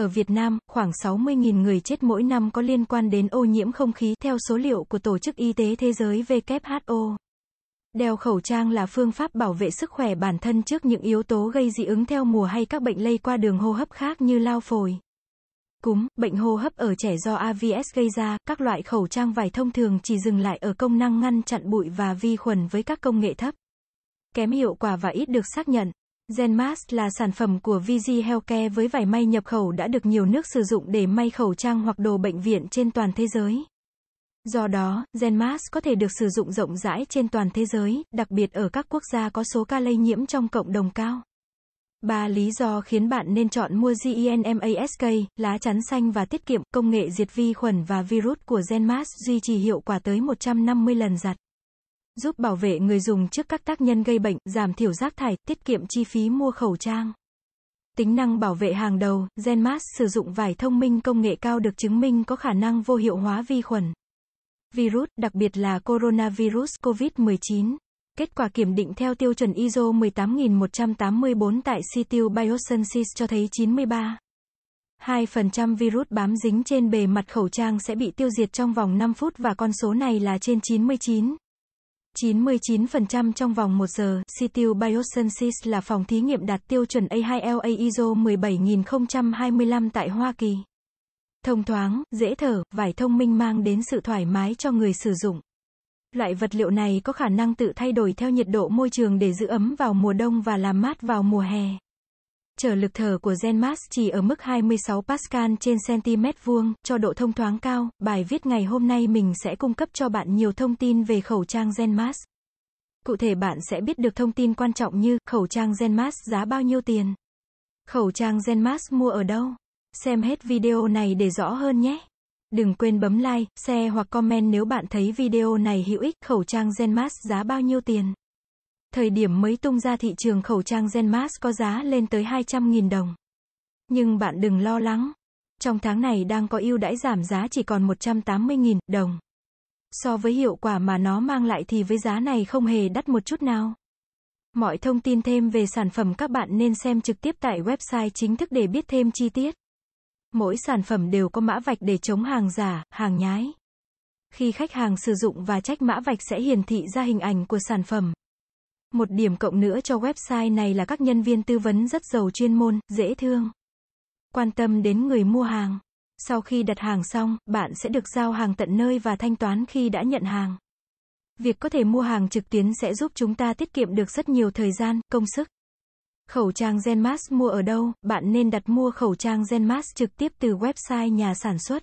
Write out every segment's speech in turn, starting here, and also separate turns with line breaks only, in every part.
Ở Việt Nam, khoảng 60.000 người chết mỗi năm có liên quan đến ô nhiễm không khí theo số liệu của Tổ chức Y tế Thế giới WHO. Đeo khẩu trang là phương pháp bảo vệ sức khỏe bản thân trước những yếu tố gây dị ứng theo mùa hay các bệnh lây qua đường hô hấp khác như lao phổi. Cúm, bệnh hô hấp ở trẻ do AVS gây ra, các loại khẩu trang vải thông thường chỉ dừng lại ở công năng ngăn chặn bụi và vi khuẩn với các công nghệ thấp kém hiệu quả và ít được xác nhận. Genmask là sản phẩm của VG Healthcare với vải may nhập khẩu đã được nhiều nước sử dụng để may khẩu trang hoặc đồ bệnh viện trên toàn thế giới. Do đó, Genmask có thể được sử dụng rộng rãi trên toàn thế giới, đặc biệt ở các quốc gia có số ca lây nhiễm trong cộng đồng cao. Ba lý do khiến bạn nên chọn mua GENMASK, lá chắn xanh và tiết kiệm, công nghệ diệt vi khuẩn và virus của Genmask duy trì hiệu quả tới 150 lần giặt giúp bảo vệ người dùng trước các tác nhân gây bệnh, giảm thiểu rác thải, tiết kiệm chi phí mua khẩu trang. Tính năng bảo vệ hàng đầu, Genmas sử dụng vải thông minh công nghệ cao được chứng minh có khả năng vô hiệu hóa vi khuẩn. Virus, đặc biệt là coronavirus COVID-19. Kết quả kiểm định theo tiêu chuẩn ISO 18184 tại CTU Biosciences cho thấy 93. 2% virus bám dính trên bề mặt khẩu trang sẽ bị tiêu diệt trong vòng 5 phút và con số này là trên 99. 99% trong vòng 1 giờ, Citil Biosciences là phòng thí nghiệm đạt tiêu chuẩn A2LA ISO 17025 tại Hoa Kỳ. Thông thoáng, dễ thở, vải thông minh mang đến sự thoải mái cho người sử dụng. Loại vật liệu này có khả năng tự thay đổi theo nhiệt độ môi trường để giữ ấm vào mùa đông và làm mát vào mùa hè trở lực thở của Genmas chỉ ở mức 26 Pascal trên cm vuông, cho độ thông thoáng cao. Bài viết ngày hôm nay mình sẽ cung cấp cho bạn nhiều thông tin về khẩu trang Genmas. Cụ thể bạn sẽ biết được thông tin quan trọng như khẩu trang Genmas giá bao nhiêu tiền. Khẩu trang Genmas mua ở đâu? Xem hết video này để rõ hơn nhé. Đừng quên bấm like, share hoặc comment nếu bạn thấy video này hữu ích. Khẩu trang Genmas giá bao nhiêu tiền? Thời điểm mới tung ra thị trường khẩu trang Genmask có giá lên tới 200.000 đồng. Nhưng bạn đừng lo lắng. Trong tháng này đang có ưu đãi giảm giá chỉ còn 180.000 đồng. So với hiệu quả mà nó mang lại thì với giá này không hề đắt một chút nào. Mọi thông tin thêm về sản phẩm các bạn nên xem trực tiếp tại website chính thức để biết thêm chi tiết. Mỗi sản phẩm đều có mã vạch để chống hàng giả, hàng nhái. Khi khách hàng sử dụng và trách mã vạch sẽ hiển thị ra hình ảnh của sản phẩm, một điểm cộng nữa cho website này là các nhân viên tư vấn rất giàu chuyên môn, dễ thương. Quan tâm đến người mua hàng. Sau khi đặt hàng xong, bạn sẽ được giao hàng tận nơi và thanh toán khi đã nhận hàng. Việc có thể mua hàng trực tuyến sẽ giúp chúng ta tiết kiệm được rất nhiều thời gian, công sức. Khẩu trang Genmask mua ở đâu? Bạn nên đặt mua khẩu trang Genmask trực tiếp từ website nhà sản xuất.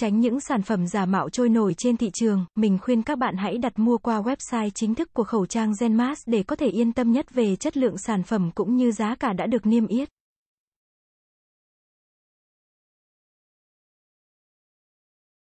Tránh những sản phẩm giả mạo trôi nổi trên thị trường, mình khuyên các bạn hãy đặt mua qua website chính thức của khẩu trang Genmask để có thể yên tâm nhất về chất lượng sản phẩm cũng như giá cả đã được niêm yết.